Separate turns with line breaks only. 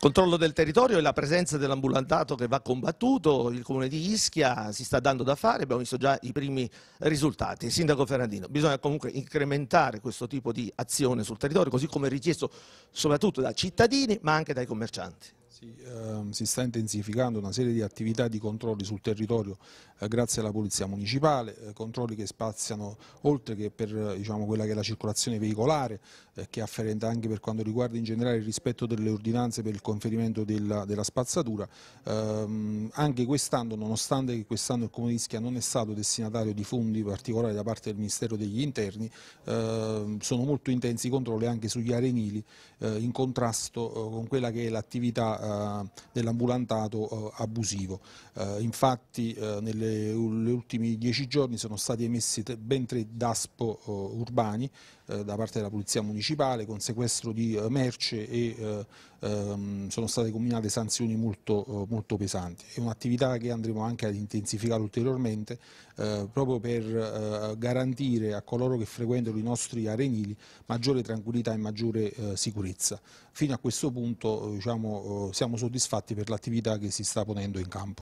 Controllo del territorio e la presenza dell'ambulantato che va combattuto, il comune di Ischia si sta dando da fare, abbiamo visto già i primi risultati. Sindaco Ferrandino, bisogna comunque incrementare questo tipo di azione sul territorio, così come richiesto soprattutto da cittadini ma anche dai commercianti.
Sì, ehm, si sta intensificando una serie di attività di controlli sul territorio eh, grazie alla Polizia Municipale, eh, controlli che spaziano oltre che per eh, diciamo, quella che è la circolazione veicolare, eh, che afferenta anche per quanto riguarda in generale il rispetto delle ordinanze per il conferimento della, della spazzatura. Ehm, anche quest'anno, nonostante che quest'anno il Comune di Ischia non è stato destinatario di fondi particolari da parte del Ministero degli Interni, ehm, sono molto intensi i controlli anche sugli arenili eh, in contrasto eh, con quella che è l'attività eh, dell'ambulantato eh, abusivo. Eh, infatti negli ultimi dieci giorni sono stati emessi ben tre DASPO urbani da parte della Polizia Municipale con sequestro di merce e ehm, sono state combinate sanzioni molto, eh, molto pesanti. È un'attività che andremo anche ad intensificare ulteriormente eh, proprio per eh, garantire a coloro che frequentano i nostri arenili maggiore tranquillità e maggiore eh, sicurezza. Fino a questo punto eh, diciamo, eh, siamo soddisfatti per l'attività che si sta ponendo in campo.